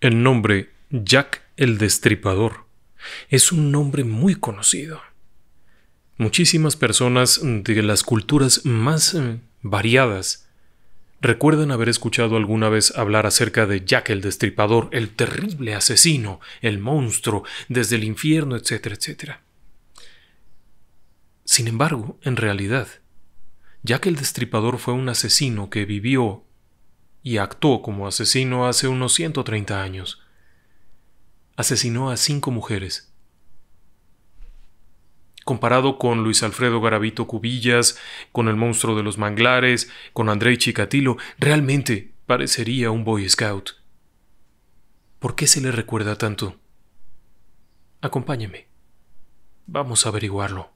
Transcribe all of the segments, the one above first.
El nombre Jack el Destripador es un nombre muy conocido. Muchísimas personas de las culturas más eh, variadas recuerdan haber escuchado alguna vez hablar acerca de Jack el Destripador, el terrible asesino, el monstruo, desde el infierno, etcétera, etcétera. Sin embargo, en realidad, Jack el Destripador fue un asesino que vivió y actuó como asesino hace unos 130 años. Asesinó a cinco mujeres. Comparado con Luis Alfredo Garavito Cubillas, con el monstruo de los manglares, con Andrei Chikatilo, realmente parecería un Boy Scout. ¿Por qué se le recuerda tanto? Acompáñeme. Vamos a averiguarlo.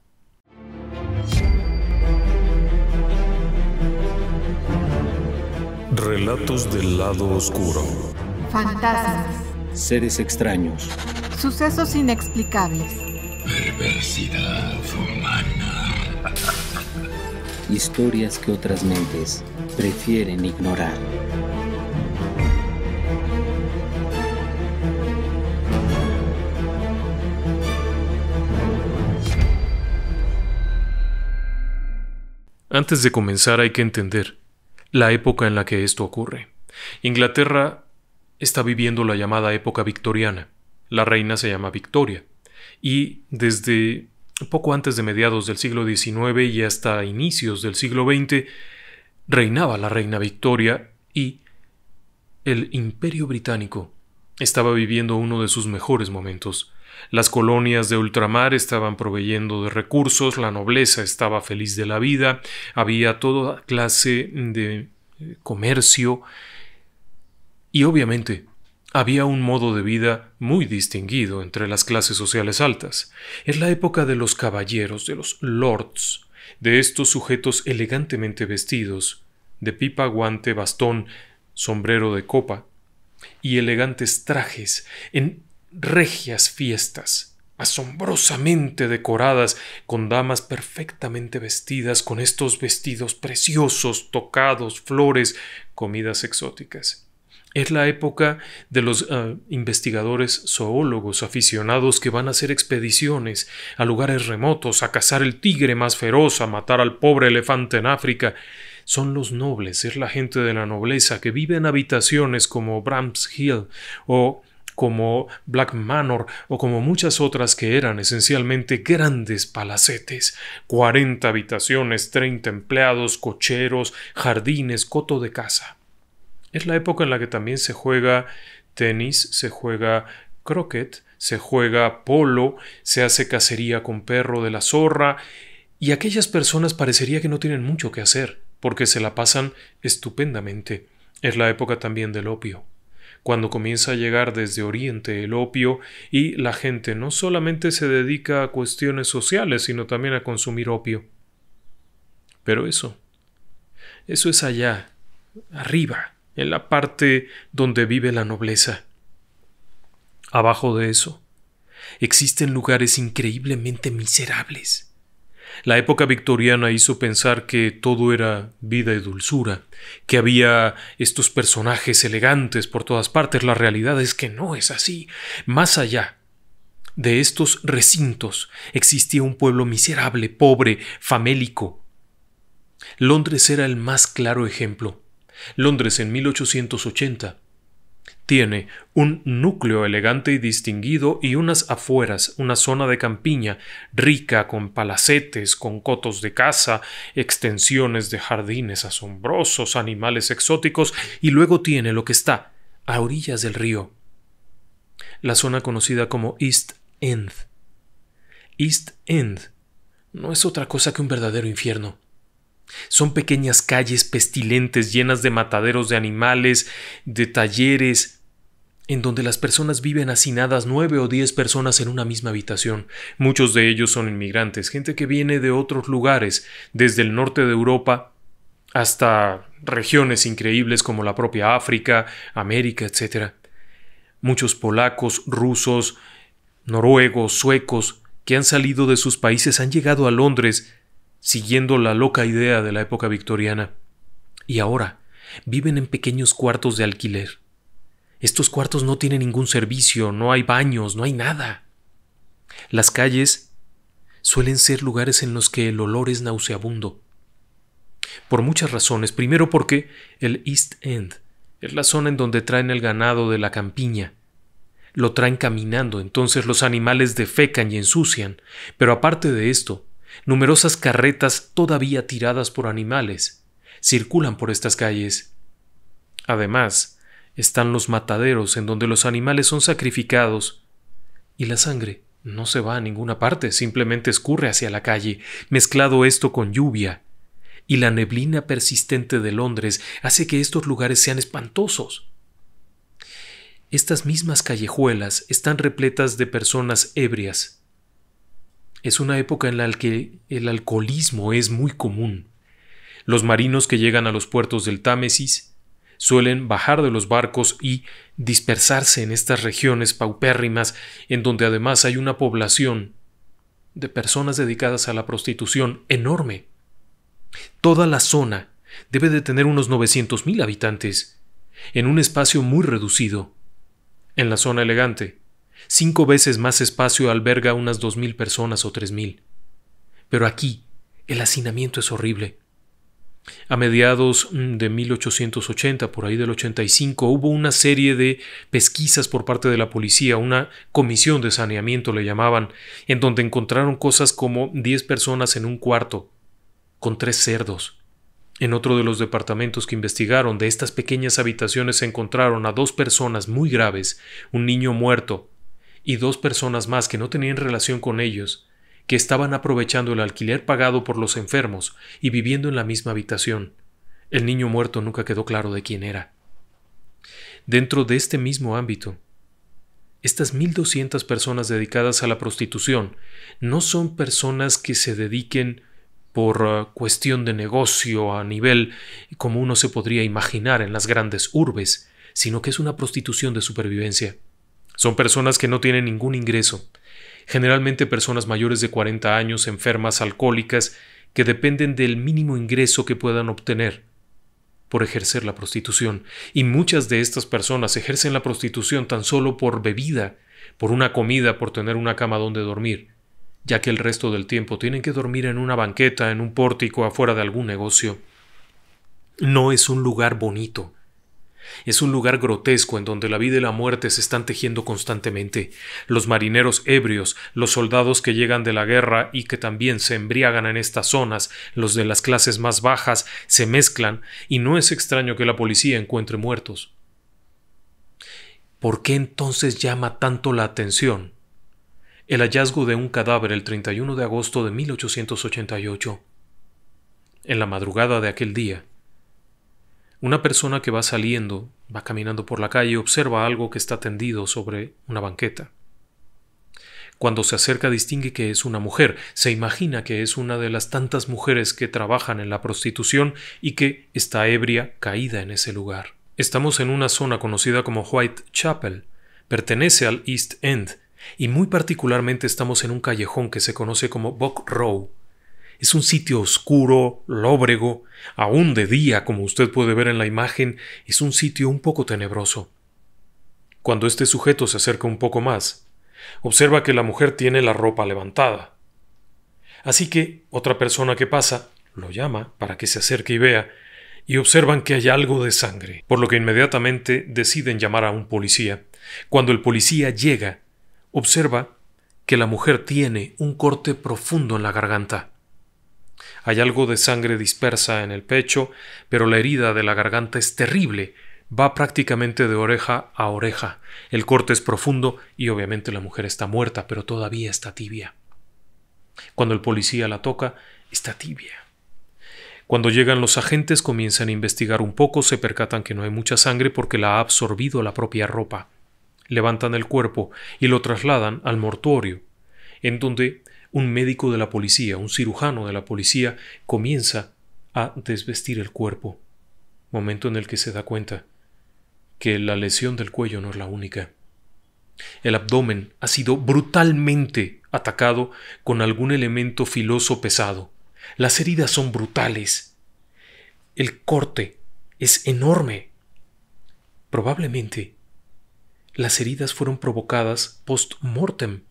Relatos del lado oscuro. Fantasmas. Seres extraños. Sucesos inexplicables. Perversidad humana. Historias que otras mentes prefieren ignorar. Antes de comenzar hay que entender la época en la que esto ocurre. Inglaterra está viviendo la llamada época victoriana. La reina se llama Victoria. Y desde poco antes de mediados del siglo XIX y hasta inicios del siglo XX, reinaba la reina Victoria y el imperio británico estaba viviendo uno de sus mejores momentos. Las colonias de ultramar estaban proveyendo de recursos, la nobleza estaba feliz de la vida, había toda clase de eh, comercio y obviamente había un modo de vida muy distinguido entre las clases sociales altas. Es la época de los caballeros, de los lords, de estos sujetos elegantemente vestidos, de pipa, guante, bastón, sombrero de copa y elegantes trajes, en regias fiestas, asombrosamente decoradas, con damas perfectamente vestidas, con estos vestidos preciosos, tocados, flores, comidas exóticas. Es la época de los ah, investigadores zoólogos aficionados que van a hacer expediciones a lugares remotos, a cazar el tigre más feroz, a matar al pobre elefante en África. Son los nobles, es la gente de la nobleza que vive en habitaciones como Bram's Hill o como Black Manor o como muchas otras que eran esencialmente grandes palacetes, 40 habitaciones, 30 empleados, cocheros, jardines, coto de casa. Es la época en la que también se juega tenis, se juega croquet, se juega polo, se hace cacería con perro de la zorra, y aquellas personas parecería que no tienen mucho que hacer, porque se la pasan estupendamente. Es la época también del opio cuando comienza a llegar desde Oriente el opio y la gente no solamente se dedica a cuestiones sociales, sino también a consumir opio. Pero eso, eso es allá, arriba, en la parte donde vive la nobleza. Abajo de eso, existen lugares increíblemente miserables, la época victoriana hizo pensar que todo era vida y dulzura, que había estos personajes elegantes por todas partes. La realidad es que no es así. Más allá de estos recintos existía un pueblo miserable, pobre, famélico. Londres era el más claro ejemplo. Londres en 1880 tiene un núcleo elegante y distinguido y unas afueras, una zona de campiña, rica con palacetes, con cotos de caza, extensiones de jardines asombrosos, animales exóticos, y luego tiene lo que está a orillas del río. La zona conocida como East End. East End no es otra cosa que un verdadero infierno. Son pequeñas calles pestilentes llenas de mataderos de animales, de talleres, en donde las personas viven hacinadas nueve o diez personas en una misma habitación. Muchos de ellos son inmigrantes, gente que viene de otros lugares, desde el norte de Europa hasta regiones increíbles como la propia África, América, etc. Muchos polacos, rusos, noruegos, suecos, que han salido de sus países han llegado a Londres siguiendo la loca idea de la época victoriana. Y ahora, viven en pequeños cuartos de alquiler. Estos cuartos no tienen ningún servicio, no hay baños, no hay nada. Las calles suelen ser lugares en los que el olor es nauseabundo. Por muchas razones. Primero porque el East End es la zona en donde traen el ganado de la campiña. Lo traen caminando, entonces los animales defecan y ensucian. Pero aparte de esto, Numerosas carretas todavía tiradas por animales circulan por estas calles. Además, están los mataderos en donde los animales son sacrificados y la sangre no se va a ninguna parte, simplemente escurre hacia la calle, mezclado esto con lluvia. Y la neblina persistente de Londres hace que estos lugares sean espantosos. Estas mismas callejuelas están repletas de personas ebrias, es una época en la que el alcoholismo es muy común. Los marinos que llegan a los puertos del Támesis suelen bajar de los barcos y dispersarse en estas regiones paupérrimas en donde además hay una población de personas dedicadas a la prostitución enorme. Toda la zona debe de tener unos 900.000 habitantes, en un espacio muy reducido. En la zona elegante, Cinco veces más espacio alberga unas dos mil personas o tres mil. Pero aquí el hacinamiento es horrible. A mediados mm, de 1880, por ahí del 85, hubo una serie de pesquisas por parte de la policía, una comisión de saneamiento le llamaban, en donde encontraron cosas como 10 personas en un cuarto, con tres cerdos. En otro de los departamentos que investigaron de estas pequeñas habitaciones se encontraron a dos personas muy graves, un niño muerto y dos personas más que no tenían relación con ellos, que estaban aprovechando el alquiler pagado por los enfermos y viviendo en la misma habitación. El niño muerto nunca quedó claro de quién era. Dentro de este mismo ámbito, estas 1.200 personas dedicadas a la prostitución no son personas que se dediquen por ah, cuestión de negocio a nivel como uno se podría imaginar en las grandes urbes, sino que es una prostitución de supervivencia. Son personas que no tienen ningún ingreso, generalmente personas mayores de 40 años, enfermas, alcohólicas, que dependen del mínimo ingreso que puedan obtener por ejercer la prostitución. Y muchas de estas personas ejercen la prostitución tan solo por bebida, por una comida, por tener una cama donde dormir, ya que el resto del tiempo tienen que dormir en una banqueta, en un pórtico, afuera de algún negocio. No es un lugar bonito. Es un lugar grotesco en donde la vida y la muerte se están tejiendo constantemente. Los marineros ebrios, los soldados que llegan de la guerra y que también se embriagan en estas zonas, los de las clases más bajas, se mezclan y no es extraño que la policía encuentre muertos. ¿Por qué entonces llama tanto la atención el hallazgo de un cadáver el 31 de agosto de 1888? En la madrugada de aquel día, una persona que va saliendo, va caminando por la calle, observa algo que está tendido sobre una banqueta. Cuando se acerca distingue que es una mujer, se imagina que es una de las tantas mujeres que trabajan en la prostitución y que está ebria, caída en ese lugar. Estamos en una zona conocida como Whitechapel, pertenece al East End, y muy particularmente estamos en un callejón que se conoce como Buck Row, es un sitio oscuro, lóbrego, aún de día, como usted puede ver en la imagen, es un sitio un poco tenebroso. Cuando este sujeto se acerca un poco más, observa que la mujer tiene la ropa levantada. Así que otra persona que pasa lo llama para que se acerque y vea, y observan que hay algo de sangre, por lo que inmediatamente deciden llamar a un policía. Cuando el policía llega, observa que la mujer tiene un corte profundo en la garganta. Hay algo de sangre dispersa en el pecho, pero la herida de la garganta es terrible. Va prácticamente de oreja a oreja. El corte es profundo y obviamente la mujer está muerta, pero todavía está tibia. Cuando el policía la toca, está tibia. Cuando llegan los agentes comienzan a investigar un poco, se percatan que no hay mucha sangre porque la ha absorbido la propia ropa. Levantan el cuerpo y lo trasladan al mortuorio, en donde un médico de la policía, un cirujano de la policía, comienza a desvestir el cuerpo, momento en el que se da cuenta que la lesión del cuello no es la única. El abdomen ha sido brutalmente atacado con algún elemento filoso pesado. Las heridas son brutales. El corte es enorme. Probablemente las heridas fueron provocadas post-mortem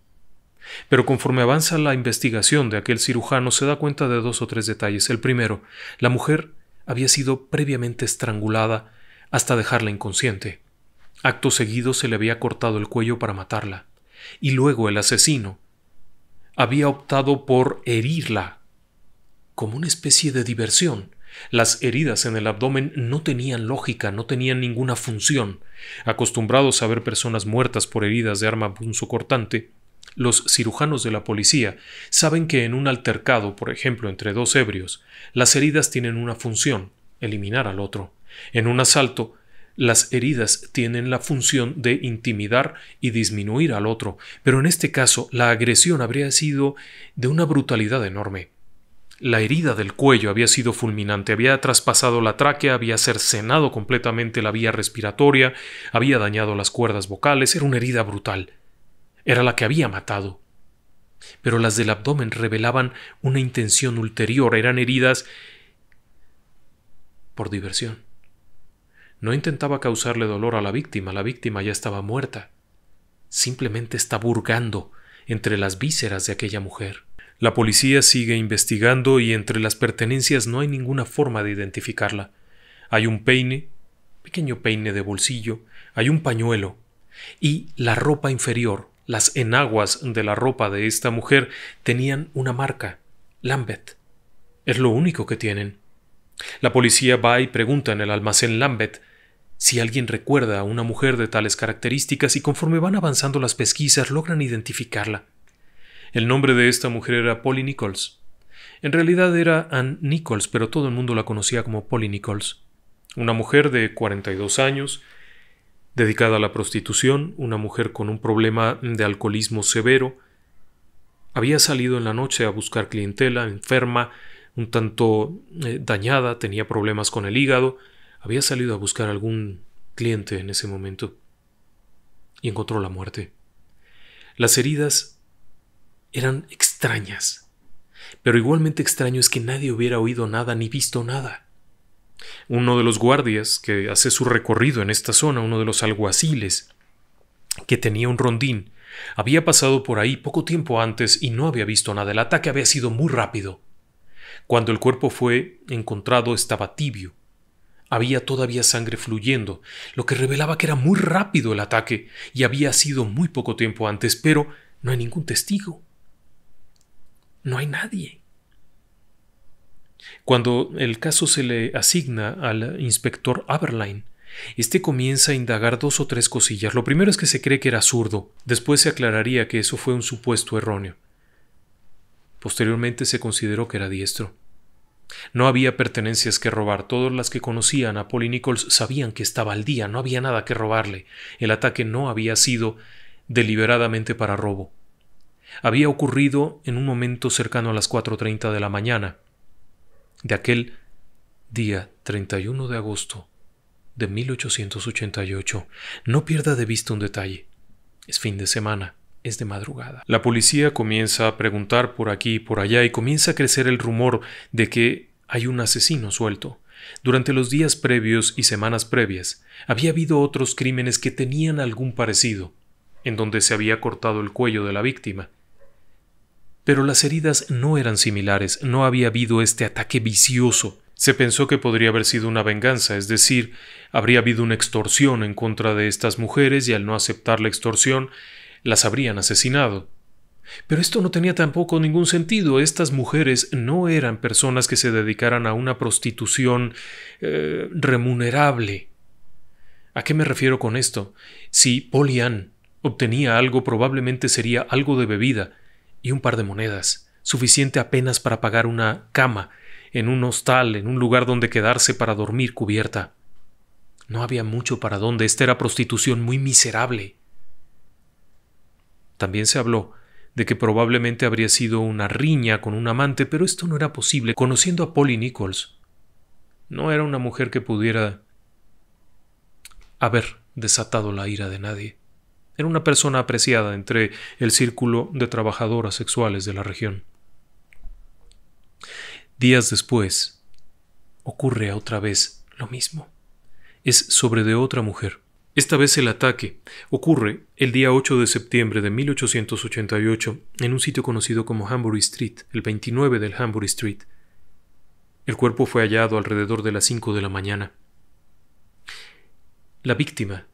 pero conforme avanza la investigación de aquel cirujano se da cuenta de dos o tres detalles. El primero, la mujer había sido previamente estrangulada hasta dejarla inconsciente. Acto seguido se le había cortado el cuello para matarla. Y luego el asesino había optado por herirla como una especie de diversión. Las heridas en el abdomen no tenían lógica, no tenían ninguna función. Acostumbrados a ver personas muertas por heridas de arma punzocortante, los cirujanos de la policía saben que en un altercado, por ejemplo, entre dos ebrios, las heridas tienen una función, eliminar al otro. En un asalto, las heridas tienen la función de intimidar y disminuir al otro, pero en este caso la agresión habría sido de una brutalidad enorme. La herida del cuello había sido fulminante, había traspasado la tráquea, había cercenado completamente la vía respiratoria, había dañado las cuerdas vocales, era una herida brutal era la que había matado. Pero las del abdomen revelaban una intención ulterior, eran heridas por diversión. No intentaba causarle dolor a la víctima, la víctima ya estaba muerta. Simplemente está burgando entre las vísceras de aquella mujer. La policía sigue investigando y entre las pertenencias no hay ninguna forma de identificarla. Hay un peine, pequeño peine de bolsillo, hay un pañuelo y la ropa inferior las enaguas de la ropa de esta mujer tenían una marca, Lambeth. Es lo único que tienen. La policía va y pregunta en el almacén Lambeth si alguien recuerda a una mujer de tales características y conforme van avanzando las pesquisas logran identificarla. El nombre de esta mujer era Polly Nichols. En realidad era Ann Nichols, pero todo el mundo la conocía como Polly Nichols. Una mujer de 42 años, dedicada a la prostitución, una mujer con un problema de alcoholismo severo, había salido en la noche a buscar clientela, enferma, un tanto eh, dañada, tenía problemas con el hígado, había salido a buscar algún cliente en ese momento y encontró la muerte. Las heridas eran extrañas, pero igualmente extraño es que nadie hubiera oído nada ni visto nada. Uno de los guardias que hace su recorrido en esta zona, uno de los alguaciles, que tenía un rondín, había pasado por ahí poco tiempo antes y no había visto nada. El ataque había sido muy rápido. Cuando el cuerpo fue encontrado estaba tibio. Había todavía sangre fluyendo, lo que revelaba que era muy rápido el ataque y había sido muy poco tiempo antes, pero no hay ningún testigo. No hay nadie. Cuando el caso se le asigna al inspector Aberline, este comienza a indagar dos o tres cosillas. Lo primero es que se cree que era zurdo, después se aclararía que eso fue un supuesto erróneo. Posteriormente se consideró que era diestro. No había pertenencias que robar, todas las que conocían a Polly Nichols sabían que estaba al día, no había nada que robarle. El ataque no había sido deliberadamente para robo. Había ocurrido en un momento cercano a las 4.30 de la mañana, de aquel día 31 de agosto de 1888. No pierda de vista un detalle. Es fin de semana, es de madrugada. La policía comienza a preguntar por aquí y por allá y comienza a crecer el rumor de que hay un asesino suelto. Durante los días previos y semanas previas, había habido otros crímenes que tenían algún parecido, en donde se había cortado el cuello de la víctima, pero las heridas no eran similares, no había habido este ataque vicioso. Se pensó que podría haber sido una venganza, es decir, habría habido una extorsión en contra de estas mujeres y al no aceptar la extorsión, las habrían asesinado. Pero esto no tenía tampoco ningún sentido. Estas mujeres no eran personas que se dedicaran a una prostitución eh, remunerable. ¿A qué me refiero con esto? Si Polian obtenía algo, probablemente sería algo de bebida, y un par de monedas, suficiente apenas para pagar una cama, en un hostal, en un lugar donde quedarse para dormir cubierta. No había mucho para dónde, esta era prostitución muy miserable. También se habló de que probablemente habría sido una riña con un amante, pero esto no era posible, conociendo a Polly Nichols. No era una mujer que pudiera haber desatado la ira de nadie. Era una persona apreciada entre el círculo de trabajadoras sexuales de la región. Días después, ocurre otra vez lo mismo. Es sobre de otra mujer. Esta vez el ataque ocurre el día 8 de septiembre de 1888 en un sitio conocido como Hambury Street, el 29 del Hambury Street. El cuerpo fue hallado alrededor de las 5 de la mañana. La víctima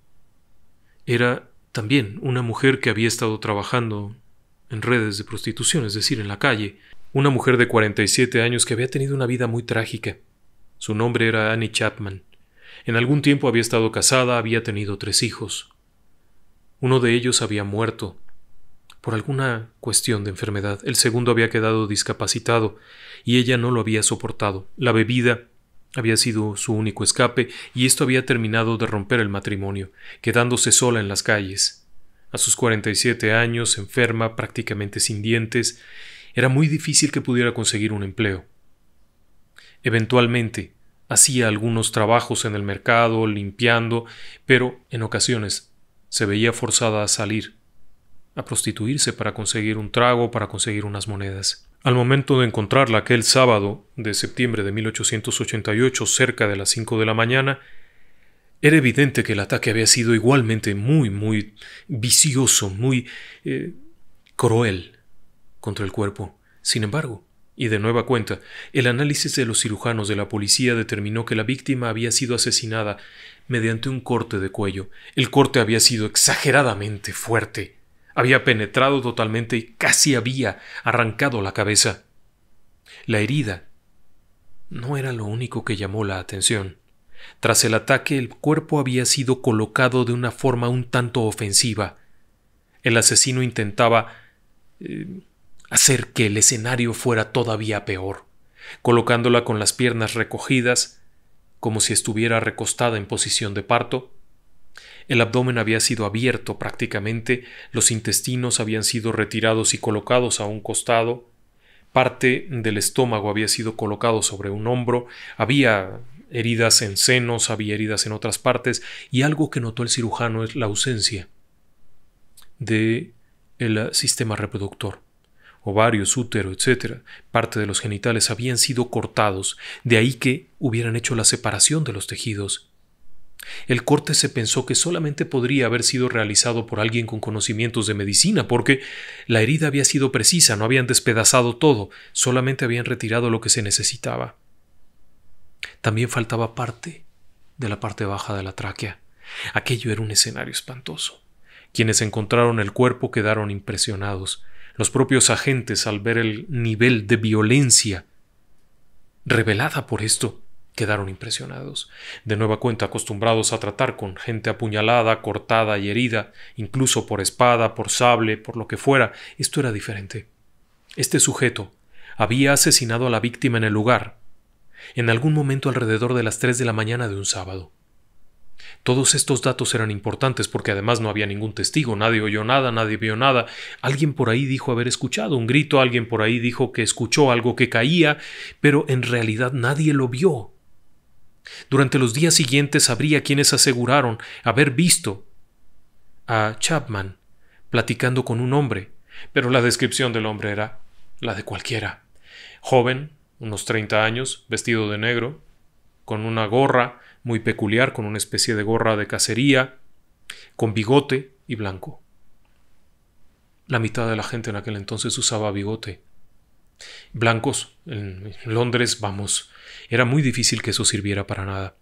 era también una mujer que había estado trabajando en redes de prostitución, es decir, en la calle, una mujer de 47 años que había tenido una vida muy trágica. Su nombre era Annie Chapman. En algún tiempo había estado casada, había tenido tres hijos. Uno de ellos había muerto por alguna cuestión de enfermedad. El segundo había quedado discapacitado y ella no lo había soportado. La bebida había sido su único escape y esto había terminado de romper el matrimonio, quedándose sola en las calles. A sus 47 años, enferma, prácticamente sin dientes, era muy difícil que pudiera conseguir un empleo. Eventualmente, hacía algunos trabajos en el mercado, limpiando, pero en ocasiones se veía forzada a salir, a prostituirse para conseguir un trago, para conseguir unas monedas. Al momento de encontrarla aquel sábado de septiembre de 1888, cerca de las 5 de la mañana, era evidente que el ataque había sido igualmente muy, muy vicioso, muy eh, cruel contra el cuerpo. Sin embargo, y de nueva cuenta, el análisis de los cirujanos de la policía determinó que la víctima había sido asesinada mediante un corte de cuello. El corte había sido exageradamente fuerte, había penetrado totalmente y casi había arrancado la cabeza. La herida no era lo único que llamó la atención. Tras el ataque el cuerpo había sido colocado de una forma un tanto ofensiva. El asesino intentaba eh, hacer que el escenario fuera todavía peor, colocándola con las piernas recogidas, como si estuviera recostada en posición de parto, el abdomen había sido abierto prácticamente, los intestinos habían sido retirados y colocados a un costado, parte del estómago había sido colocado sobre un hombro, había heridas en senos, había heridas en otras partes, y algo que notó el cirujano es la ausencia de el sistema reproductor. Ovarios, útero, etcétera, parte de los genitales habían sido cortados, de ahí que hubieran hecho la separación de los tejidos el corte se pensó que solamente podría haber sido realizado por alguien con conocimientos de medicina, porque la herida había sido precisa, no habían despedazado todo, solamente habían retirado lo que se necesitaba. También faltaba parte de la parte baja de la tráquea. Aquello era un escenario espantoso. Quienes encontraron el cuerpo quedaron impresionados. Los propios agentes, al ver el nivel de violencia revelada por esto, quedaron impresionados. De nueva cuenta acostumbrados a tratar con gente apuñalada, cortada y herida, incluso por espada, por sable, por lo que fuera, esto era diferente. Este sujeto había asesinado a la víctima en el lugar, en algún momento alrededor de las 3 de la mañana de un sábado. Todos estos datos eran importantes porque además no había ningún testigo, nadie oyó nada, nadie vio nada. Alguien por ahí dijo haber escuchado un grito, alguien por ahí dijo que escuchó algo que caía, pero en realidad nadie lo vio. Durante los días siguientes habría quienes aseguraron haber visto a Chapman platicando con un hombre, pero la descripción del hombre era la de cualquiera. Joven, unos 30 años, vestido de negro, con una gorra muy peculiar, con una especie de gorra de cacería, con bigote y blanco. La mitad de la gente en aquel entonces usaba bigote. Blancos, en Londres, vamos, era muy difícil que eso sirviera para nada.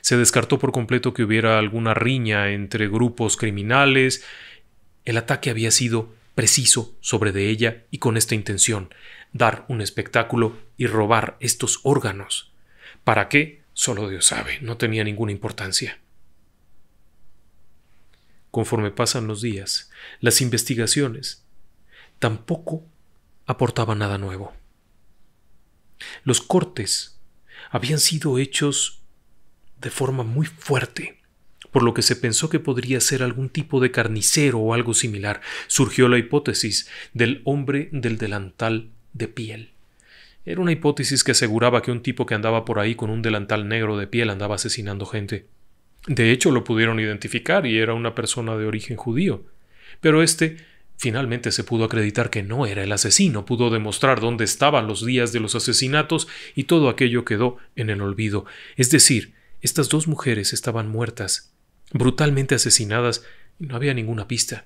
Se descartó por completo que hubiera alguna riña entre grupos criminales. El ataque había sido preciso sobre de ella y con esta intención, dar un espectáculo y robar estos órganos. ¿Para qué? Solo Dios sabe, no tenía ninguna importancia. Conforme pasan los días, las investigaciones tampoco aportaban nada nuevo. Los cortes habían sido hechos de forma muy fuerte, por lo que se pensó que podría ser algún tipo de carnicero o algo similar. Surgió la hipótesis del hombre del delantal de piel. Era una hipótesis que aseguraba que un tipo que andaba por ahí con un delantal negro de piel andaba asesinando gente. De hecho, lo pudieron identificar y era una persona de origen judío. Pero este Finalmente se pudo acreditar que no era el asesino, pudo demostrar dónde estaban los días de los asesinatos y todo aquello quedó en el olvido. Es decir, estas dos mujeres estaban muertas, brutalmente asesinadas, y no había ninguna pista.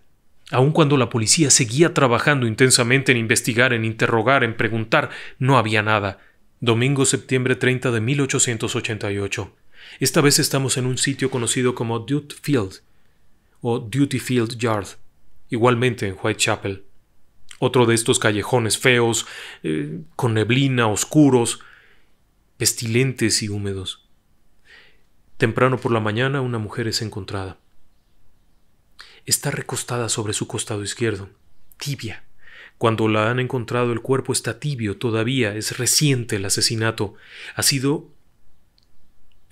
Aun cuando la policía seguía trabajando intensamente en investigar, en interrogar, en preguntar, no había nada. Domingo, septiembre 30 de 1888. Esta vez estamos en un sitio conocido como Duty Field o Duty Field Yard, igualmente en Whitechapel. Otro de estos callejones feos, eh, con neblina, oscuros, pestilentes y húmedos. Temprano por la mañana una mujer es encontrada. Está recostada sobre su costado izquierdo, tibia. Cuando la han encontrado el cuerpo está tibio todavía, es reciente el asesinato. Ha sido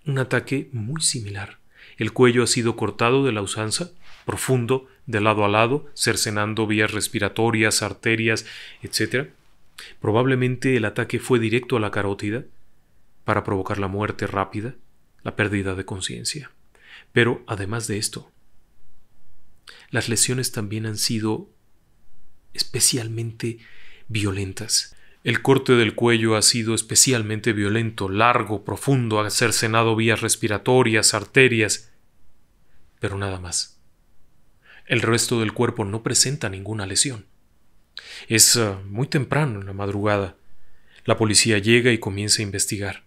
un ataque muy similar. El cuello ha sido cortado de la usanza profundo, de lado a lado, cercenando vías respiratorias, arterias, etc. Probablemente el ataque fue directo a la carótida para provocar la muerte rápida, la pérdida de conciencia. Pero además de esto, las lesiones también han sido especialmente violentas. El corte del cuello ha sido especialmente violento, largo, profundo, ha cercenado vías respiratorias, arterias, pero nada más. El resto del cuerpo no presenta ninguna lesión. Es eh, muy temprano en la madrugada. La policía llega y comienza a investigar.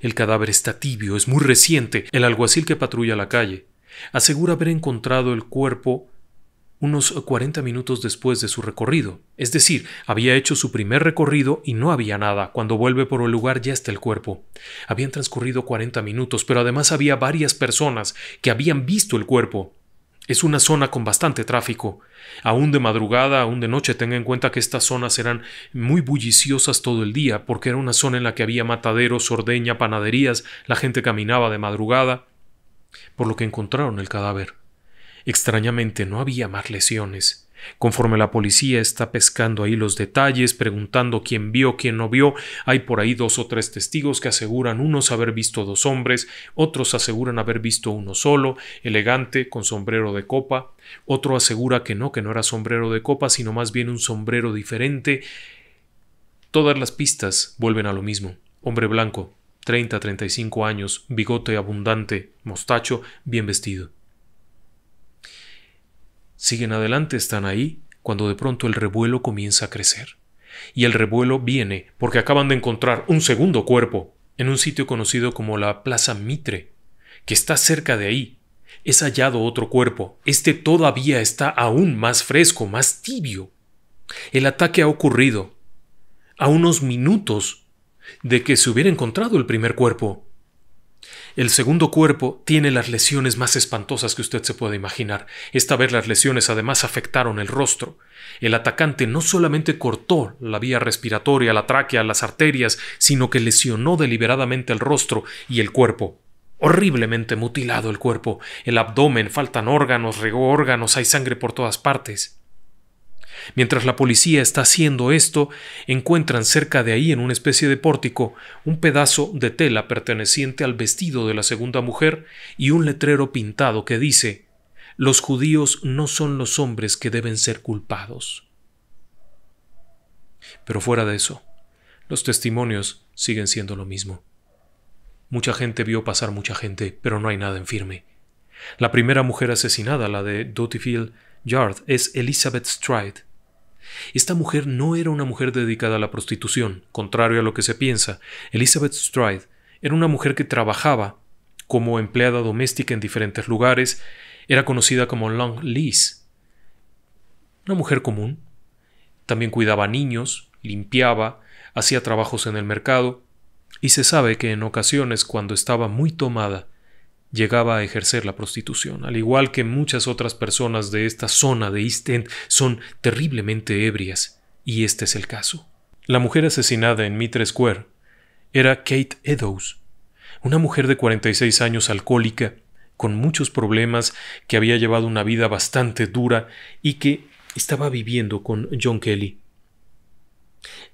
El cadáver está tibio, es muy reciente. El alguacil que patrulla la calle asegura haber encontrado el cuerpo unos 40 minutos después de su recorrido. Es decir, había hecho su primer recorrido y no había nada. Cuando vuelve por el lugar ya está el cuerpo. Habían transcurrido 40 minutos, pero además había varias personas que habían visto el cuerpo. Es una zona con bastante tráfico. Aún de madrugada, aún de noche, tenga en cuenta que estas zonas eran muy bulliciosas todo el día, porque era una zona en la que había mataderos, ordeña, panaderías, la gente caminaba de madrugada, por lo que encontraron el cadáver. Extrañamente no había más lesiones. Conforme la policía está pescando ahí los detalles, preguntando quién vio, quién no vio, hay por ahí dos o tres testigos que aseguran unos haber visto dos hombres, otros aseguran haber visto uno solo, elegante, con sombrero de copa, otro asegura que no, que no era sombrero de copa, sino más bien un sombrero diferente. Todas las pistas vuelven a lo mismo. Hombre blanco, 30-35 años, bigote abundante, mostacho, bien vestido. Siguen adelante, están ahí, cuando de pronto el revuelo comienza a crecer. Y el revuelo viene porque acaban de encontrar un segundo cuerpo en un sitio conocido como la Plaza Mitre, que está cerca de ahí. Es hallado otro cuerpo. Este todavía está aún más fresco, más tibio. El ataque ha ocurrido a unos minutos de que se hubiera encontrado el primer cuerpo. El segundo cuerpo tiene las lesiones más espantosas que usted se puede imaginar. Esta vez las lesiones además afectaron el rostro. El atacante no solamente cortó la vía respiratoria, la tráquea, las arterias, sino que lesionó deliberadamente el rostro y el cuerpo. Horriblemente mutilado el cuerpo, el abdomen, faltan órganos, regó órganos, hay sangre por todas partes. Mientras la policía está haciendo esto, encuentran cerca de ahí, en una especie de pórtico, un pedazo de tela perteneciente al vestido de la segunda mujer y un letrero pintado que dice Los judíos no son los hombres que deben ser culpados. Pero fuera de eso, los testimonios siguen siendo lo mismo. Mucha gente vio pasar mucha gente, pero no hay nada en firme. La primera mujer asesinada, la de Doughtyfield Yard, es Elizabeth Stride, esta mujer no era una mujer dedicada a la prostitución, contrario a lo que se piensa. Elizabeth Stride era una mujer que trabajaba como empleada doméstica en diferentes lugares, era conocida como Long Liz. Una mujer común. También cuidaba niños, limpiaba, hacía trabajos en el mercado, y se sabe que en ocasiones, cuando estaba muy tomada, llegaba a ejercer la prostitución, al igual que muchas otras personas de esta zona de East End son terriblemente ebrias, y este es el caso. La mujer asesinada en Mitre Square era Kate Eddowes, una mujer de 46 años alcohólica, con muchos problemas, que había llevado una vida bastante dura y que estaba viviendo con John Kelly.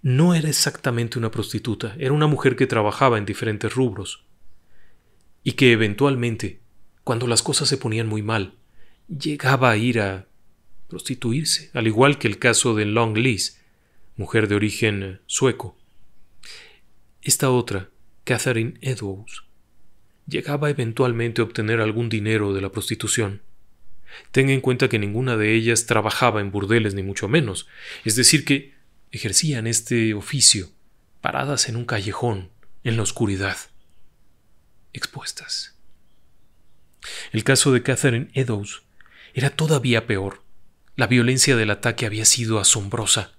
No era exactamente una prostituta, era una mujer que trabajaba en diferentes rubros y que eventualmente, cuando las cosas se ponían muy mal, llegaba a ir a prostituirse, al igual que el caso de Long Liz, mujer de origen sueco. Esta otra, Catherine Edwards, llegaba eventualmente a obtener algún dinero de la prostitución. Tenga en cuenta que ninguna de ellas trabajaba en burdeles ni mucho menos, es decir que ejercían este oficio paradas en un callejón, en la oscuridad expuestas. El caso de Catherine Eddowes era todavía peor. La violencia del ataque había sido asombrosa,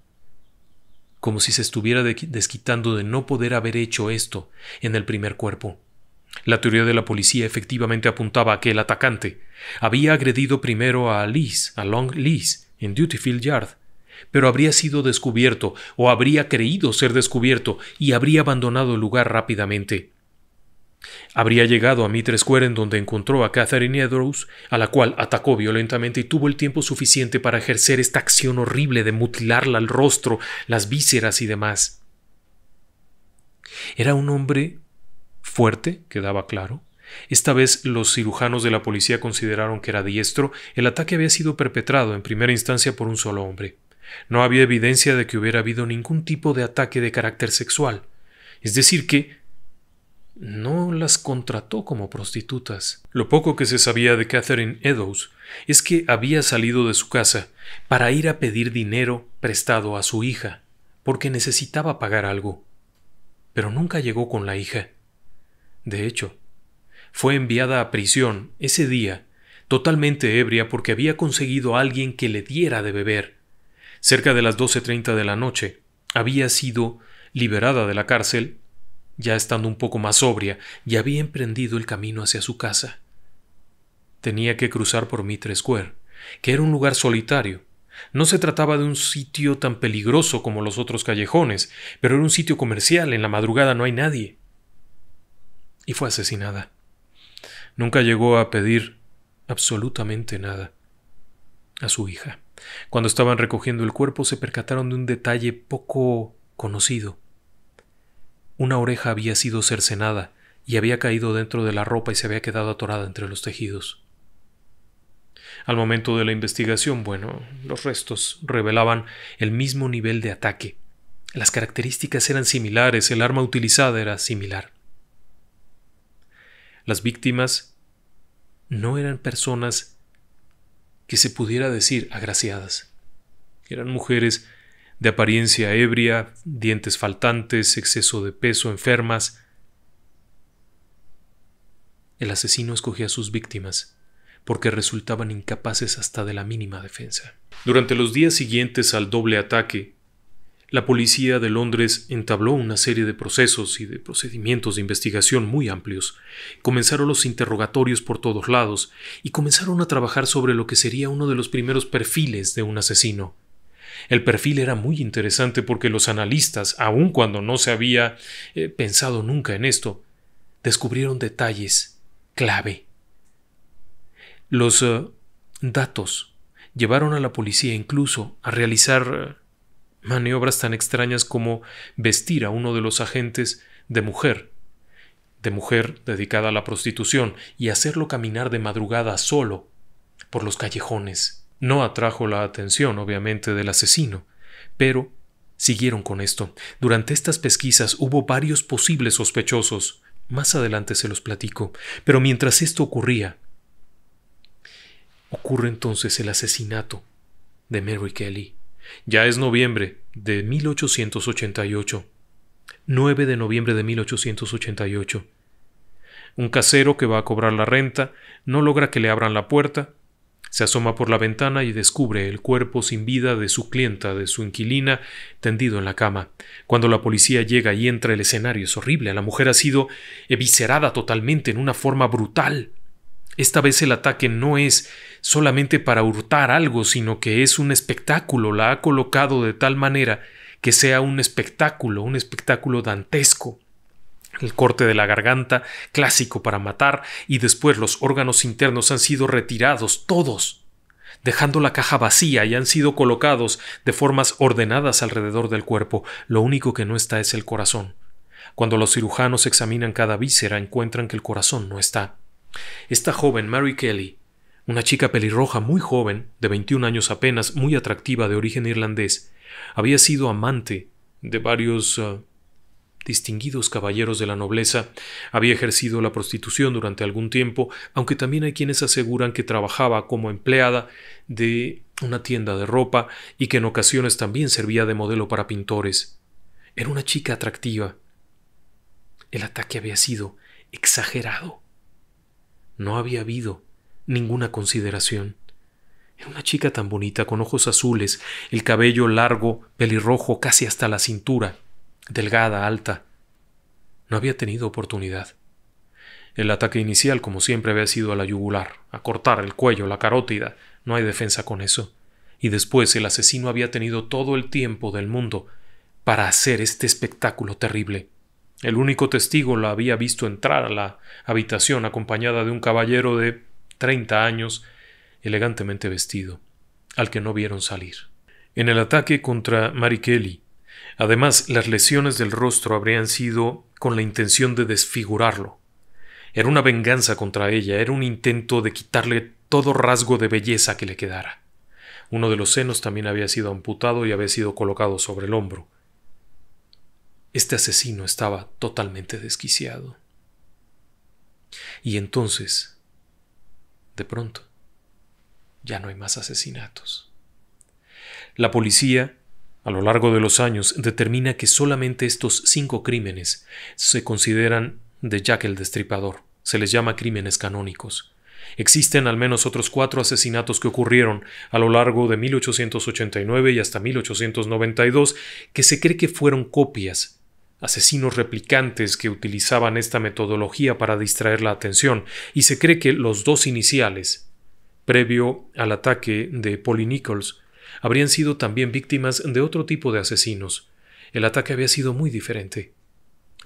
como si se estuviera desquitando de no poder haber hecho esto en el primer cuerpo. La teoría de la policía efectivamente apuntaba a que el atacante había agredido primero a Liz, a Long Liz, en Dutyfield Yard, pero habría sido descubierto o habría creído ser descubierto y habría abandonado el lugar rápidamente. Habría llegado a Mitre en donde encontró a Catherine Edrows, a la cual atacó violentamente y tuvo el tiempo suficiente para ejercer esta acción horrible de mutilarla al rostro, las vísceras y demás. Era un hombre fuerte, quedaba claro. Esta vez los cirujanos de la policía consideraron que era diestro, el ataque había sido perpetrado en primera instancia por un solo hombre. No había evidencia de que hubiera habido ningún tipo de ataque de carácter sexual. Es decir, que no las contrató como prostitutas. Lo poco que se sabía de Catherine Eddowes es que había salido de su casa para ir a pedir dinero prestado a su hija, porque necesitaba pagar algo. Pero nunca llegó con la hija. De hecho, fue enviada a prisión ese día, totalmente ebria porque había conseguido a alguien que le diera de beber. Cerca de las 12.30 de la noche, había sido liberada de la cárcel ya estando un poco más sobria, y había emprendido el camino hacia su casa. Tenía que cruzar por Mitre Square, que era un lugar solitario. No se trataba de un sitio tan peligroso como los otros callejones, pero era un sitio comercial, en la madrugada no hay nadie. Y fue asesinada. Nunca llegó a pedir absolutamente nada a su hija. Cuando estaban recogiendo el cuerpo se percataron de un detalle poco conocido. Una oreja había sido cercenada y había caído dentro de la ropa y se había quedado atorada entre los tejidos. Al momento de la investigación, bueno, los restos revelaban el mismo nivel de ataque. Las características eran similares, el arma utilizada era similar. Las víctimas no eran personas que se pudiera decir agraciadas. Eran mujeres de apariencia ebria, dientes faltantes, exceso de peso, enfermas. El asesino escogía a sus víctimas, porque resultaban incapaces hasta de la mínima defensa. Durante los días siguientes al doble ataque, la policía de Londres entabló una serie de procesos y de procedimientos de investigación muy amplios. Comenzaron los interrogatorios por todos lados y comenzaron a trabajar sobre lo que sería uno de los primeros perfiles de un asesino. El perfil era muy interesante porque los analistas, aun cuando no se había eh, pensado nunca en esto, descubrieron detalles clave. Los eh, datos llevaron a la policía incluso a realizar eh, maniobras tan extrañas como vestir a uno de los agentes de mujer, de mujer dedicada a la prostitución, y hacerlo caminar de madrugada solo por los callejones. No atrajo la atención, obviamente, del asesino, pero siguieron con esto. Durante estas pesquisas hubo varios posibles sospechosos. Más adelante se los platico. Pero mientras esto ocurría, ocurre entonces el asesinato de Mary Kelly. Ya es noviembre de 1888. 9 de noviembre de 1888. Un casero que va a cobrar la renta no logra que le abran la puerta se asoma por la ventana y descubre el cuerpo sin vida de su clienta, de su inquilina, tendido en la cama. Cuando la policía llega y entra el escenario es horrible. La mujer ha sido eviscerada totalmente en una forma brutal. Esta vez el ataque no es solamente para hurtar algo, sino que es un espectáculo. La ha colocado de tal manera que sea un espectáculo, un espectáculo dantesco. El corte de la garganta, clásico para matar, y después los órganos internos han sido retirados todos, dejando la caja vacía y han sido colocados de formas ordenadas alrededor del cuerpo. Lo único que no está es el corazón. Cuando los cirujanos examinan cada víscera encuentran que el corazón no está. Esta joven, Mary Kelly, una chica pelirroja muy joven, de 21 años apenas, muy atractiva de origen irlandés, había sido amante de varios eh, distinguidos caballeros de la nobleza. Había ejercido la prostitución durante algún tiempo, aunque también hay quienes aseguran que trabajaba como empleada de una tienda de ropa y que en ocasiones también servía de modelo para pintores. Era una chica atractiva. El ataque había sido exagerado. No había habido ninguna consideración. Era una chica tan bonita, con ojos azules, el cabello largo, pelirrojo, casi hasta la cintura delgada, alta. No había tenido oportunidad. El ataque inicial, como siempre, había sido a la yugular, a cortar el cuello, la carótida. No hay defensa con eso. Y después el asesino había tenido todo el tiempo del mundo para hacer este espectáculo terrible. El único testigo la había visto entrar a la habitación acompañada de un caballero de treinta años, elegantemente vestido, al que no vieron salir. En el ataque contra Mary Además, las lesiones del rostro habrían sido con la intención de desfigurarlo. Era una venganza contra ella, era un intento de quitarle todo rasgo de belleza que le quedara. Uno de los senos también había sido amputado y había sido colocado sobre el hombro. Este asesino estaba totalmente desquiciado. Y entonces, de pronto, ya no hay más asesinatos. La policía a lo largo de los años determina que solamente estos cinco crímenes se consideran de Jack el Destripador. Se les llama crímenes canónicos. Existen al menos otros cuatro asesinatos que ocurrieron a lo largo de 1889 y hasta 1892 que se cree que fueron copias, asesinos replicantes que utilizaban esta metodología para distraer la atención, y se cree que los dos iniciales, previo al ataque de Polly Nichols, habrían sido también víctimas de otro tipo de asesinos. El ataque había sido muy diferente.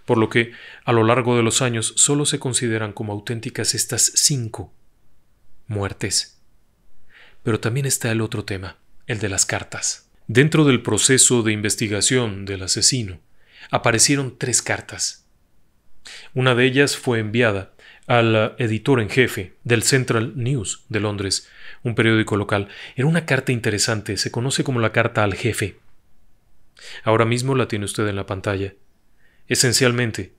Por lo que, a lo largo de los años, solo se consideran como auténticas estas cinco muertes. Pero también está el otro tema, el de las cartas. Dentro del proceso de investigación del asesino, aparecieron tres cartas. Una de ellas fue enviada al editor en jefe del Central News de Londres, un periódico local. Era una carta interesante, se conoce como la carta al jefe. Ahora mismo la tiene usted en la pantalla. Esencialmente,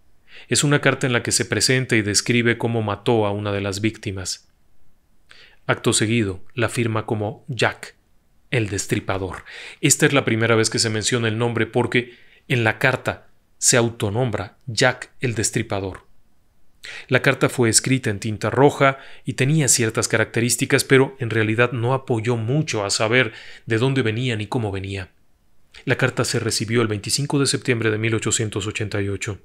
es una carta en la que se presenta y describe cómo mató a una de las víctimas. Acto seguido, la firma como Jack, el destripador. Esta es la primera vez que se menciona el nombre porque en la carta se autonombra Jack el destripador. La carta fue escrita en tinta roja y tenía ciertas características, pero en realidad no apoyó mucho a saber de dónde venía ni cómo venía. La carta se recibió el 25 de septiembre de 1888.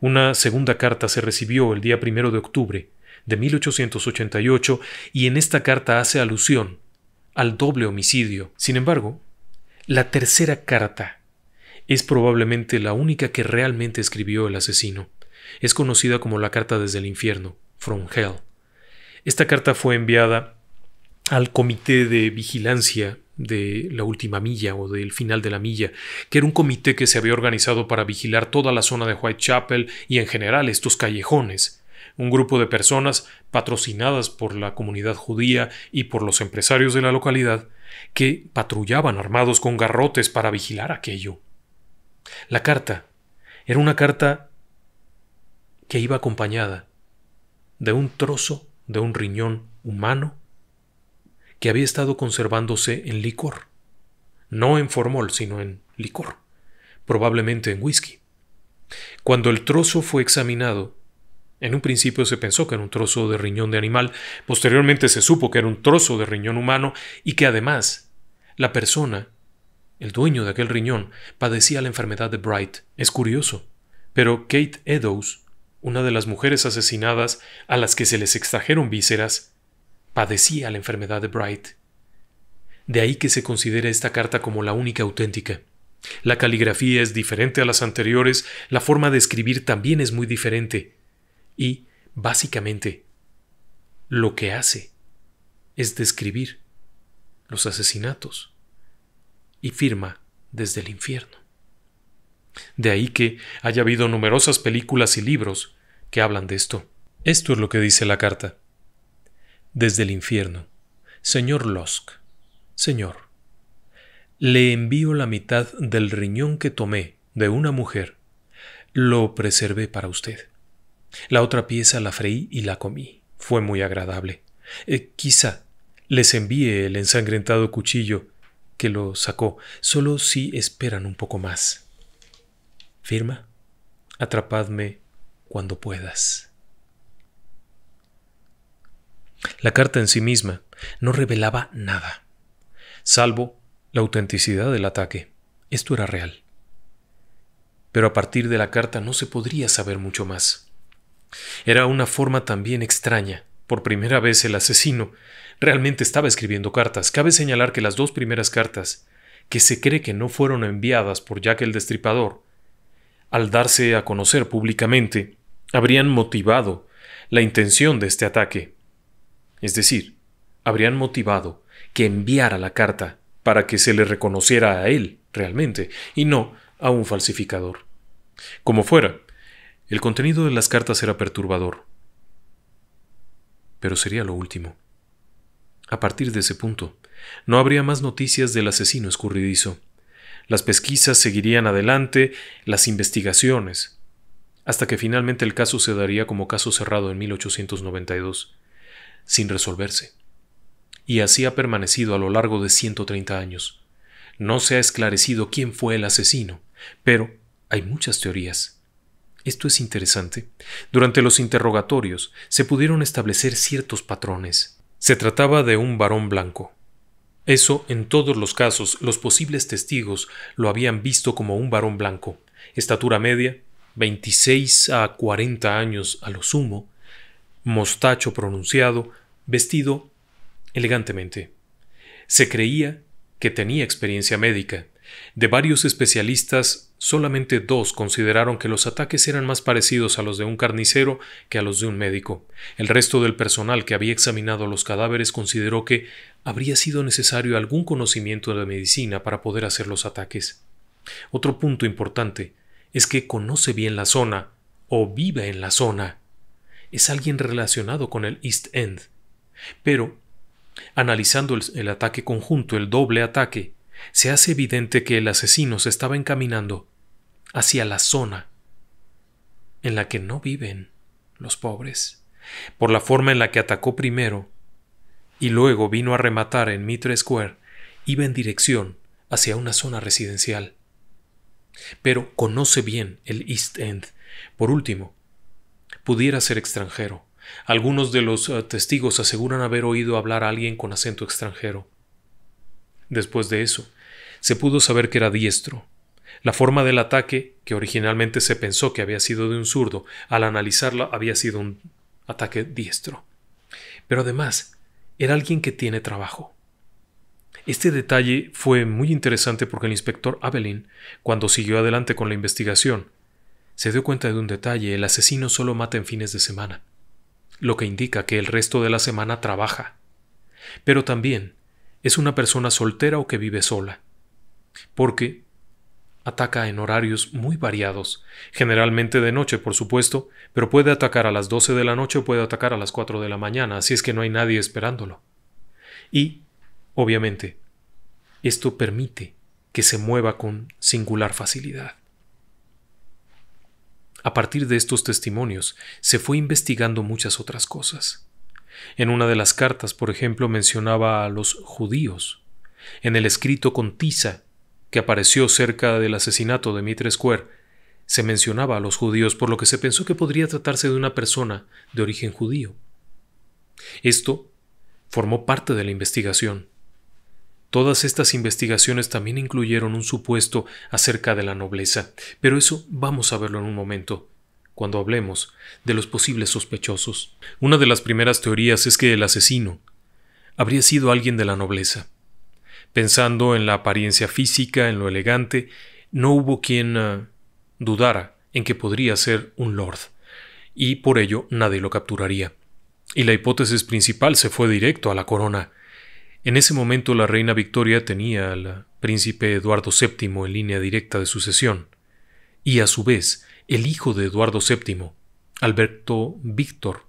Una segunda carta se recibió el día 1 de octubre de 1888 y en esta carta hace alusión al doble homicidio. Sin embargo, la tercera carta es probablemente la única que realmente escribió el asesino es conocida como la carta desde el infierno, From Hell. Esta carta fue enviada al Comité de Vigilancia de la última milla o del final de la milla, que era un comité que se había organizado para vigilar toda la zona de Whitechapel y en general estos callejones. Un grupo de personas patrocinadas por la comunidad judía y por los empresarios de la localidad que patrullaban armados con garrotes para vigilar aquello. La carta era una carta que iba acompañada de un trozo de un riñón humano que había estado conservándose en licor, no en formol, sino en licor, probablemente en whisky. Cuando el trozo fue examinado, en un principio se pensó que era un trozo de riñón de animal, posteriormente se supo que era un trozo de riñón humano y que además la persona, el dueño de aquel riñón, padecía la enfermedad de Bright. Es curioso, pero Kate Eddowes una de las mujeres asesinadas a las que se les extrajeron vísceras padecía la enfermedad de Bright. De ahí que se considere esta carta como la única auténtica. La caligrafía es diferente a las anteriores, la forma de escribir también es muy diferente. Y, básicamente, lo que hace es describir los asesinatos y firma desde el infierno. De ahí que haya habido numerosas películas y libros que hablan de esto. Esto es lo que dice la carta. Desde el infierno. Señor Losk. Señor. Le envío la mitad del riñón que tomé de una mujer. Lo preservé para usted. La otra pieza la freí y la comí. Fue muy agradable. Eh, quizá les envíe el ensangrentado cuchillo que lo sacó, solo si esperan un poco más. Firma, atrapadme cuando puedas. La carta en sí misma no revelaba nada, salvo la autenticidad del ataque. Esto era real. Pero a partir de la carta no se podría saber mucho más. Era una forma también extraña. Por primera vez el asesino realmente estaba escribiendo cartas. Cabe señalar que las dos primeras cartas, que se cree que no fueron enviadas por Jack el Destripador, al darse a conocer públicamente, habrían motivado la intención de este ataque. Es decir, habrían motivado que enviara la carta para que se le reconociera a él realmente y no a un falsificador. Como fuera, el contenido de las cartas era perturbador. Pero sería lo último. A partir de ese punto, no habría más noticias del asesino escurridizo. Las pesquisas seguirían adelante, las investigaciones, hasta que finalmente el caso se daría como caso cerrado en 1892, sin resolverse. Y así ha permanecido a lo largo de 130 años. No se ha esclarecido quién fue el asesino, pero hay muchas teorías. Esto es interesante. Durante los interrogatorios se pudieron establecer ciertos patrones. Se trataba de un varón blanco, eso, en todos los casos, los posibles testigos lo habían visto como un varón blanco, estatura media, 26 a 40 años a lo sumo, mostacho pronunciado, vestido elegantemente. Se creía que tenía experiencia médica. De varios especialistas Solamente dos consideraron que los ataques eran más parecidos a los de un carnicero que a los de un médico. El resto del personal que había examinado los cadáveres consideró que habría sido necesario algún conocimiento de medicina para poder hacer los ataques. Otro punto importante es que conoce bien la zona o vive en la zona. Es alguien relacionado con el East End. Pero, analizando el ataque conjunto, el doble ataque, se hace evidente que el asesino se estaba encaminando hacia la zona en la que no viven los pobres, por la forma en la que atacó primero y luego vino a rematar en Mitre Square, iba en dirección hacia una zona residencial. Pero conoce bien el East End. Por último, pudiera ser extranjero. Algunos de los eh, testigos aseguran haber oído hablar a alguien con acento extranjero. Después de eso, se pudo saber que era diestro, la forma del ataque, que originalmente se pensó que había sido de un zurdo, al analizarla había sido un ataque diestro. Pero además, era alguien que tiene trabajo. Este detalle fue muy interesante porque el inspector Abelin, cuando siguió adelante con la investigación, se dio cuenta de un detalle, el asesino solo mata en fines de semana, lo que indica que el resto de la semana trabaja. Pero también es una persona soltera o que vive sola, porque Ataca en horarios muy variados, generalmente de noche, por supuesto, pero puede atacar a las 12 de la noche o puede atacar a las 4 de la mañana, así es que no hay nadie esperándolo. Y, obviamente, esto permite que se mueva con singular facilidad. A partir de estos testimonios, se fue investigando muchas otras cosas. En una de las cartas, por ejemplo, mencionaba a los judíos. En el escrito con tiza que apareció cerca del asesinato de Mitre Square, se mencionaba a los judíos por lo que se pensó que podría tratarse de una persona de origen judío. Esto formó parte de la investigación. Todas estas investigaciones también incluyeron un supuesto acerca de la nobleza, pero eso vamos a verlo en un momento, cuando hablemos de los posibles sospechosos. Una de las primeras teorías es que el asesino habría sido alguien de la nobleza. Pensando en la apariencia física, en lo elegante, no hubo quien eh, dudara en que podría ser un lord, y por ello nadie lo capturaría. Y la hipótesis principal se fue directo a la corona. En ese momento la reina Victoria tenía al príncipe Eduardo VII en línea directa de sucesión, y a su vez el hijo de Eduardo VII, Alberto Víctor,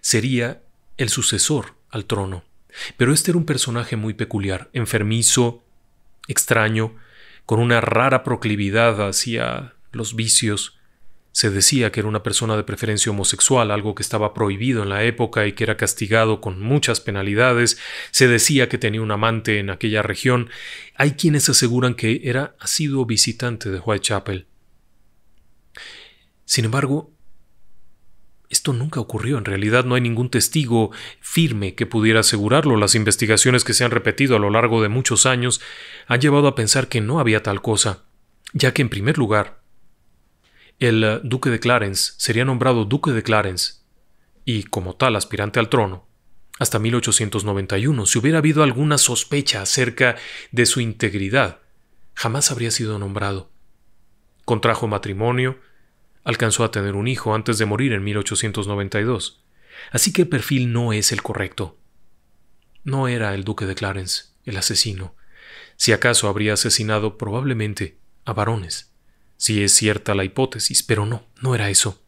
sería el sucesor al trono. Pero este era un personaje muy peculiar, enfermizo, extraño, con una rara proclividad hacia los vicios. Se decía que era una persona de preferencia homosexual, algo que estaba prohibido en la época y que era castigado con muchas penalidades. Se decía que tenía un amante en aquella región. Hay quienes aseguran que era asiduo visitante de Whitechapel. Sin embargo, esto nunca ocurrió, en realidad no hay ningún testigo firme que pudiera asegurarlo. Las investigaciones que se han repetido a lo largo de muchos años han llevado a pensar que no había tal cosa, ya que en primer lugar, el eh, duque de Clarence sería nombrado duque de Clarence y, como tal aspirante al trono, hasta 1891, si hubiera habido alguna sospecha acerca de su integridad, jamás habría sido nombrado. Contrajo matrimonio Alcanzó a tener un hijo antes de morir en 1892, así que el perfil no es el correcto. No era el duque de Clarence, el asesino. Si acaso habría asesinado probablemente a varones. Si es cierta la hipótesis, pero no, no era eso.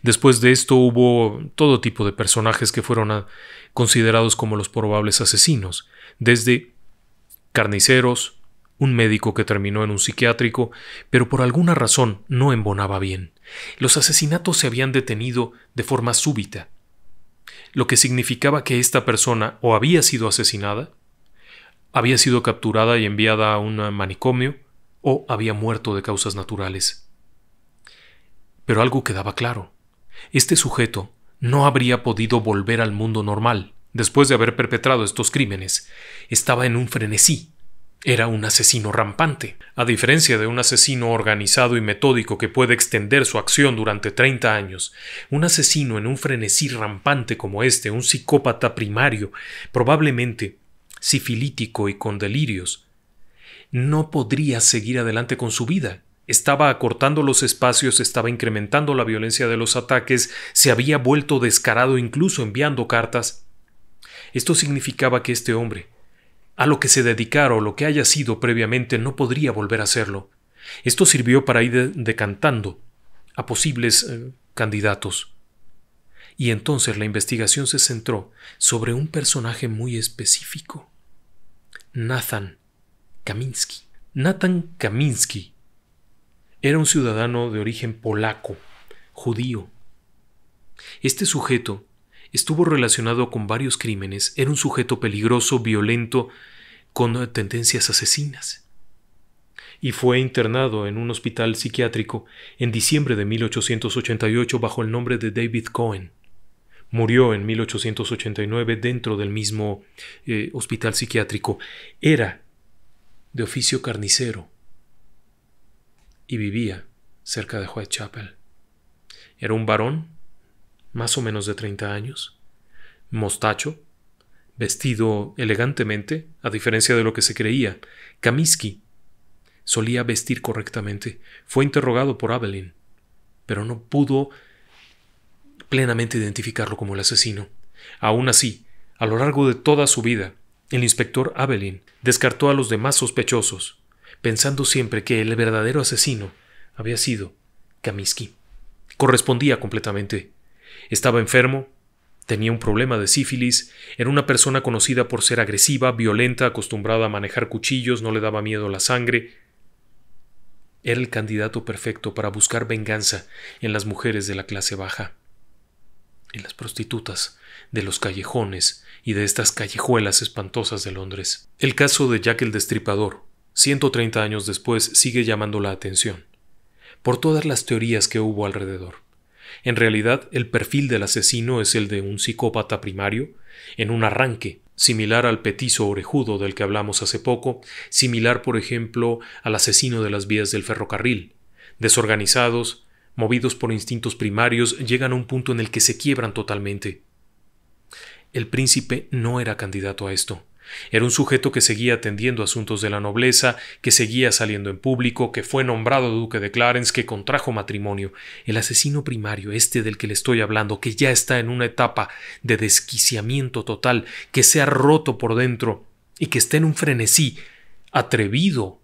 Después de esto hubo todo tipo de personajes que fueron considerados como los probables asesinos, desde carniceros, un médico que terminó en un psiquiátrico, pero por alguna razón no embonaba bien. Los asesinatos se habían detenido de forma súbita, lo que significaba que esta persona o había sido asesinada, había sido capturada y enviada a un manicomio, o había muerto de causas naturales. Pero algo quedaba claro. Este sujeto no habría podido volver al mundo normal después de haber perpetrado estos crímenes. Estaba en un frenesí, era un asesino rampante. A diferencia de un asesino organizado y metódico que puede extender su acción durante 30 años, un asesino en un frenesí rampante como este, un psicópata primario, probablemente sifilítico y con delirios, no podría seguir adelante con su vida. Estaba acortando los espacios, estaba incrementando la violencia de los ataques, se había vuelto descarado incluso enviando cartas. Esto significaba que este hombre, a lo que se dedicara o lo que haya sido previamente no podría volver a hacerlo. Esto sirvió para ir decantando a posibles eh, candidatos. Y entonces la investigación se centró sobre un personaje muy específico, Nathan Kaminsky. Nathan Kaminsky era un ciudadano de origen polaco, judío. Este sujeto estuvo relacionado con varios crímenes, era un sujeto peligroso, violento, con tendencias asesinas. Y fue internado en un hospital psiquiátrico en diciembre de 1888 bajo el nombre de David Cohen. Murió en 1889 dentro del mismo eh, hospital psiquiátrico. Era de oficio carnicero y vivía cerca de Whitechapel. Era un varón más o menos de 30 años, mostacho, vestido elegantemente, a diferencia de lo que se creía. Kaminsky solía vestir correctamente. Fue interrogado por Abelin, pero no pudo plenamente identificarlo como el asesino. Aún así, a lo largo de toda su vida, el inspector Abelin descartó a los demás sospechosos, pensando siempre que el verdadero asesino había sido Kaminsky. Correspondía completamente estaba enfermo, tenía un problema de sífilis, era una persona conocida por ser agresiva, violenta, acostumbrada a manejar cuchillos, no le daba miedo la sangre. Era el candidato perfecto para buscar venganza en las mujeres de la clase baja, en las prostitutas, de los callejones y de estas callejuelas espantosas de Londres. El caso de Jack el Destripador, 130 años después, sigue llamando la atención, por todas las teorías que hubo alrededor. En realidad, el perfil del asesino es el de un psicópata primario, en un arranque, similar al petizo orejudo del que hablamos hace poco, similar, por ejemplo, al asesino de las vías del ferrocarril. Desorganizados, movidos por instintos primarios, llegan a un punto en el que se quiebran totalmente. El príncipe no era candidato a esto. Era un sujeto que seguía atendiendo asuntos de la nobleza, que seguía saliendo en público, que fue nombrado duque de Clarence, que contrajo matrimonio. El asesino primario, este del que le estoy hablando, que ya está en una etapa de desquiciamiento total, que se ha roto por dentro y que está en un frenesí, atrevido.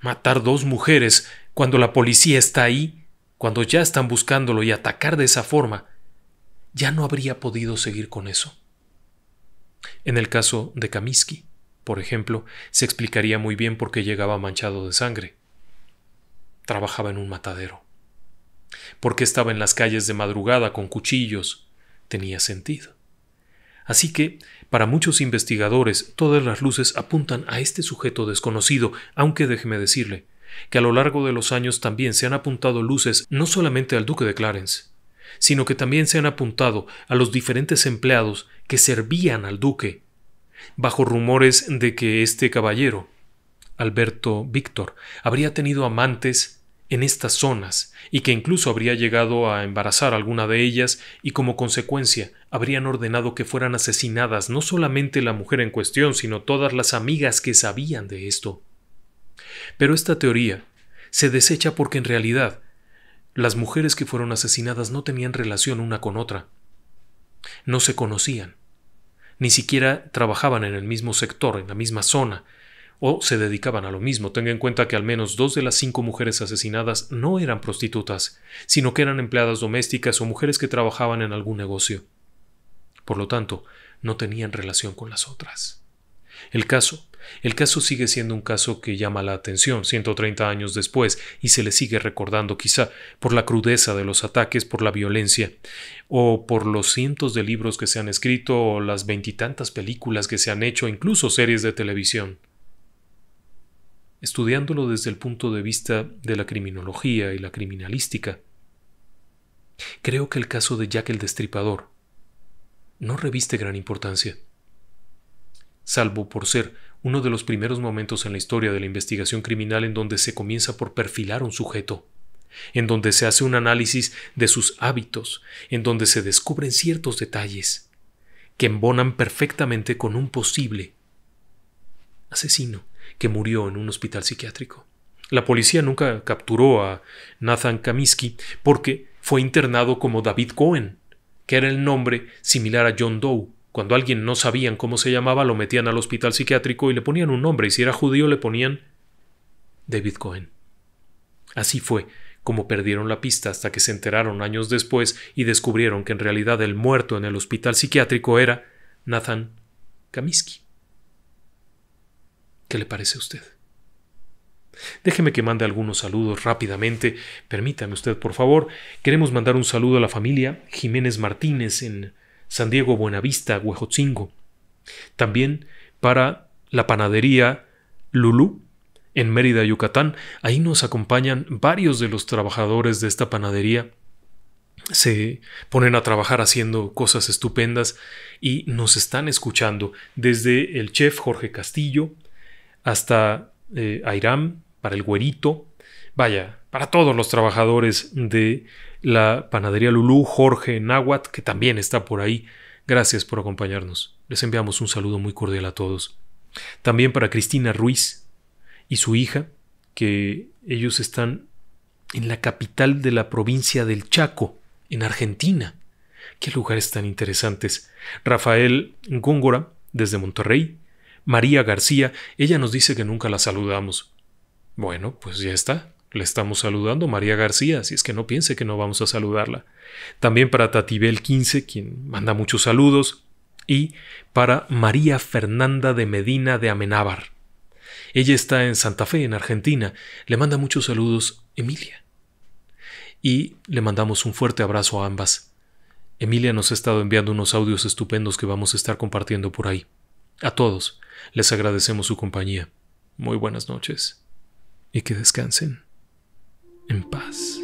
Matar dos mujeres cuando la policía está ahí, cuando ya están buscándolo y atacar de esa forma, ya no habría podido seguir con eso. En el caso de Kaminsky, por ejemplo, se explicaría muy bien por qué llegaba manchado de sangre. Trabajaba en un matadero. ¿Por qué estaba en las calles de madrugada con cuchillos? Tenía sentido. Así que, para muchos investigadores, todas las luces apuntan a este sujeto desconocido, aunque déjeme decirle que a lo largo de los años también se han apuntado luces no solamente al duque de Clarence, sino que también se han apuntado a los diferentes empleados que servían al duque, bajo rumores de que este caballero, Alberto Víctor, habría tenido amantes en estas zonas y que incluso habría llegado a embarazar a alguna de ellas y como consecuencia habrían ordenado que fueran asesinadas no solamente la mujer en cuestión, sino todas las amigas que sabían de esto. Pero esta teoría se desecha porque en realidad las mujeres que fueron asesinadas no tenían relación una con otra. No se conocían. Ni siquiera trabajaban en el mismo sector, en la misma zona, o se dedicaban a lo mismo. Tenga en cuenta que al menos dos de las cinco mujeres asesinadas no eran prostitutas, sino que eran empleadas domésticas o mujeres que trabajaban en algún negocio. Por lo tanto, no tenían relación con las otras. El caso el caso sigue siendo un caso que llama la atención 130 años después y se le sigue recordando quizá por la crudeza de los ataques, por la violencia, o por los cientos de libros que se han escrito, o las veintitantas películas que se han hecho, incluso series de televisión. Estudiándolo desde el punto de vista de la criminología y la criminalística, creo que el caso de Jack el Destripador no reviste gran importancia salvo por ser uno de los primeros momentos en la historia de la investigación criminal en donde se comienza por perfilar un sujeto, en donde se hace un análisis de sus hábitos, en donde se descubren ciertos detalles que embonan perfectamente con un posible asesino que murió en un hospital psiquiátrico. La policía nunca capturó a Nathan Kaminsky porque fue internado como David Cohen, que era el nombre similar a John Doe, cuando alguien no sabían cómo se llamaba, lo metían al hospital psiquiátrico y le ponían un nombre, y si era judío le ponían David Cohen. Así fue como perdieron la pista hasta que se enteraron años después y descubrieron que en realidad el muerto en el hospital psiquiátrico era Nathan Kaminsky. ¿Qué le parece a usted? Déjeme que mande algunos saludos rápidamente. Permítame usted, por favor. Queremos mandar un saludo a la familia Jiménez Martínez en San Diego, Buenavista, Huejotzingo. También para la panadería Lulú en Mérida, Yucatán. Ahí nos acompañan varios de los trabajadores de esta panadería. Se ponen a trabajar haciendo cosas estupendas y nos están escuchando desde el chef Jorge Castillo hasta eh, Airam, para el güerito, vaya, para todos los trabajadores de la panadería Lulú Jorge Náhuatl, que también está por ahí. Gracias por acompañarnos. Les enviamos un saludo muy cordial a todos. También para Cristina Ruiz y su hija, que ellos están en la capital de la provincia del Chaco, en Argentina. Qué lugares tan interesantes. Rafael Góngora, desde Monterrey. María García, ella nos dice que nunca la saludamos. Bueno, pues ya está. Le estamos saludando María García, si es que no piense que no vamos a saludarla. También para Tatibel 15, quien manda muchos saludos, y para María Fernanda de Medina de Amenábar. Ella está en Santa Fe, en Argentina. Le manda muchos saludos Emilia. Y le mandamos un fuerte abrazo a ambas. Emilia nos ha estado enviando unos audios estupendos que vamos a estar compartiendo por ahí. A todos, les agradecemos su compañía. Muy buenas noches. Y que descansen en paz.